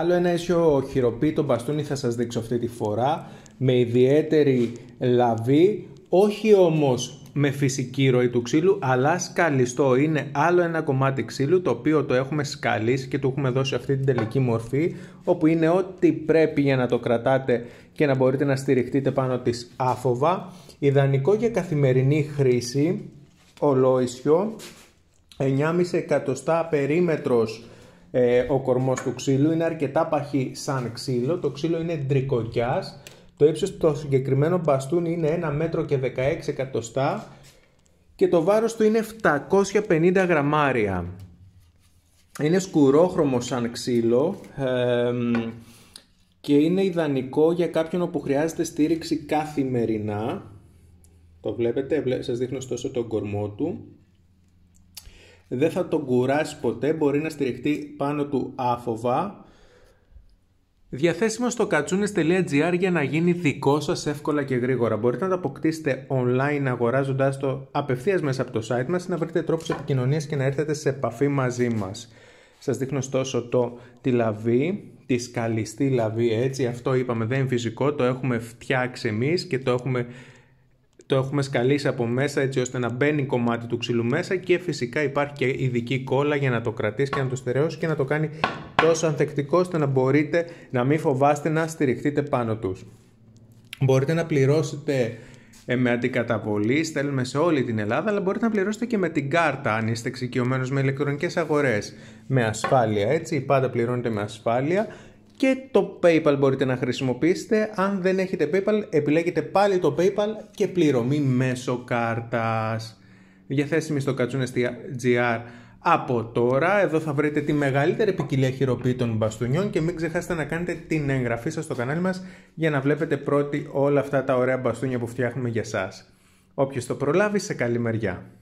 Άλλο ένα ίσιο χειροποίητο μπαστούνι θα σας δείξω αυτή τη φορά με ιδιαίτερη λαβή, όχι όμως με φυσική ροή του ξύλου αλλά σκαλιστό. Είναι άλλο ένα κομμάτι ξύλου το οποίο το έχουμε σκαλίσει και του έχουμε δώσει αυτή την τελική μορφή όπου είναι ό,τι πρέπει για να το κρατάτε και να μπορείτε να στηριχτείτε πάνω της άφοβα. Ιδανικό για καθημερινή χρήση, ολόισιο, 9,5 εκατοστά περίμετρος ε, ο κορμός του ξύλου είναι αρκετά παχύ σαν ξύλο, το ξύλο είναι ντρικοκιάς, το ύψος του συγκεκριμένου μπαστούνι είναι 1 μέτρο και 16 εκατοστά και το βάρος του είναι 750 γραμμάρια. Είναι σκουρόχρωμο σαν ξύλο και είναι ιδανικό για κάποιον που χρειάζεται στήριξη καθημερινά. Το βλέπετε, σας δείχνω στόσο τον κορμό του δεν θα τον κουράσει ποτέ, μπορεί να στηριχτεί πάνω του άφοβα. Διαθέσιμος στο κατσούνες.gr για να γίνει δικό σας εύκολα και γρήγορα. Μπορείτε να το αποκτήσετε online αγοράζοντας το απευθείας μέσα από το site μας να βρείτε τρόπους επικοινωνίας και να έρθετε σε επαφή μαζί μας. Σας δείχνω στόσο το τη λαβή, τη σκαλιστή λαβή έτσι, αυτό είπαμε δεν είναι φυσικό, το έχουμε φτιάξει εμείς και το έχουμε το έχουμε σκαλίσει από μέσα έτσι ώστε να μπαίνει κομμάτι του ξύλου μέσα και φυσικά υπάρχει και ειδική κόλλα για να το κρατήσει και να το στερεώσει και να το κάνει τόσο ανθεκτικό ώστε να μπορείτε να μην φοβάστε να στηριχτείτε πάνω τους. Μπορείτε να πληρώσετε ε, με αντικαταβολής, στέλνουμε σε όλη την Ελλάδα, αλλά μπορείτε να πληρώσετε και με την κάρτα αν είστε εξοικειωμένος με ηλεκτρονικές αγορές. Με ασφάλεια, έτσι, πάντα πληρώνετε με ασφάλεια και το PayPal μπορείτε να χρησιμοποιήσετε. Αν δεν έχετε PayPal, επιλέγετε πάλι το PayPal και πληρωμή μέσω κάρτας. Διαθέσιμη στο κατσούνες.gr από τώρα. Εδώ θα βρείτε τη μεγαλύτερη ποικιλία χειροποίητων μπαστούνιων και μην ξεχάσετε να κάνετε την εγγραφή σας στο κανάλι μας για να βλέπετε πρώτοι όλα αυτά τα ωραία μπαστούνια που φτιάχνουμε για σας. Όποιος το προλάβει, σε καλή μεριά.